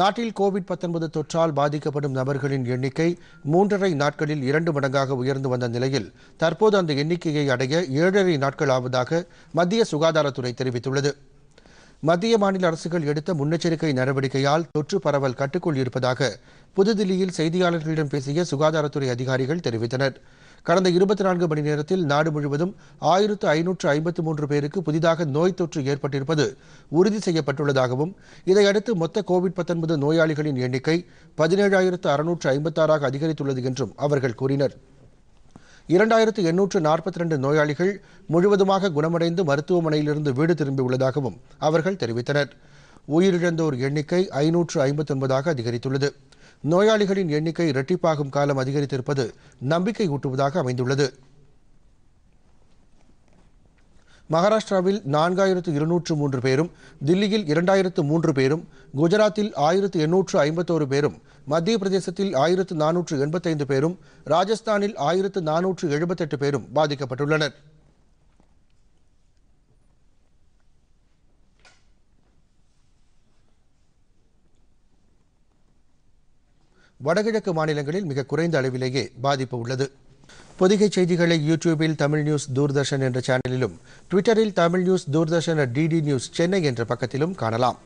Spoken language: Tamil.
நாட்டில் கோவிட் தொற்றால் பாதிக்கப்படும் நபர்களின் எண்ணிக்கை மூன்றரை நாட்களில் இரண்டு மடங்காக உயர்ந்து வந்த நிலையில் தற்போது அந்த எண்ணிக்கையை அடைய ஏழரை நாட்கள் ஆவதாக மத்திய சுகாதாரத்துறை தெரிவித்துள்ளது மத்திய மாநில அரசுகள் எடுத்த முன்னெச்சரிக்கை நடவடிக்கையால் தொற்று பரவல் கட்டுக்குள் இருப்பதாக புதுதில்லியில் செய்தியாளர்களிடம் பேசிய சுகாதாரத்துறை அதிகாரிகள் தெரிவித்தனர் கடந்த இருபத்தி நான்கு மணி நேரத்தில் நாடு முழுவதும் ஆயிரத்து ஐநூற்று ஐம்பத்து மூன்று பேருக்கு புதிதாக நோய் தொற்று ஏற்பட்டிருப்பது உறுதி செய்யப்பட்டுள்ளதாகவும் இதையடுத்து மொத்த கோவிட் நோயாளிகளின் எண்ணிக்கை பதினேழாயிரத்து அறுநூற்று ஐம்பத்தாறாக அதிகரித்துள்ளது என்றும் அவர்கள் கூறினர் இரண்டாயிரத்து எண்ணூற்று நாற்பத்தி ரெண்டு நோயாளிகள் முழுவதுமாக குணமடைந்து மருத்துவமனையிலிருந்து வீடு திரும்பியுள்ளதாகவும் அவர்கள் தெரிவித்தனர் உயிரிழந்தோர் எண்ணிக்கை ஐநூற்று ஐம்பத்தொன்பதாக அதிகரித்துள்ளது நோயாளிகளின் எண்ணிக்கை இரட்டிப்பாகும் காலம் அதிகரித்திருப்பது நம்பிக்கை ஊட்டுவதாக அமைந்துள்ளது மகாராஷ்டிராவில் நான்காயிரத்து இருநூற்று மூன்று பேரும் தில்லியில் இரண்டாயிரத்து மூன்று பேரும் குஜராத்தில் ஆயிரத்து எண்ணூற்று ஐம்பத்தோரு பேரும் மத்திய பிரதேசத்தில் ஆயிரத்து நானூற்று எண்பத்தைந்து பேரும் ராஜஸ்தானில் ஆயிரத்து நானூற்று எழுபத்தெட்டு பேரும் பாதிக்கப்பட்டுள்ளனா் வடகிழக்கு மாநிலங்களில் மிக குறைந்த அளவிலேயே பாதிப்பு உள்ளது பொதிகை செய்திகளை யூடியூபில் தமிழ் நியூஸ் தூர்தர்ஷன் என்ற சேனலிலும் ட்விட்டரில் Tamil news Doordarshan DD news Chennai என்ற பக்கத்திலும் காணலாம்